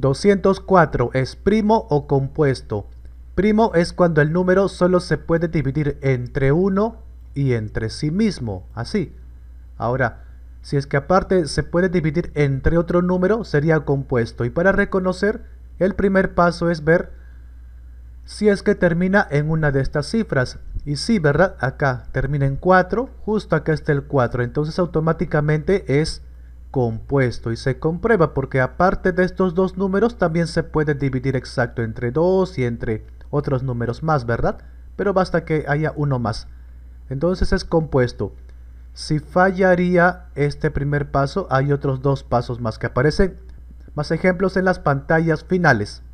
204. ¿Es primo o compuesto? Primo es cuando el número solo se puede dividir entre uno y entre sí mismo, así. Ahora, si es que aparte se puede dividir entre otro número, sería compuesto. Y para reconocer, el primer paso es ver si es que termina en una de estas cifras. Y sí, ¿verdad? Acá termina en 4, justo acá está el 4. Entonces automáticamente es compuesto y se comprueba porque aparte de estos dos números también se puede dividir exacto entre dos y entre otros números más, ¿verdad? Pero basta que haya uno más. Entonces es compuesto. Si fallaría este primer paso, hay otros dos pasos más que aparecen. Más ejemplos en las pantallas finales.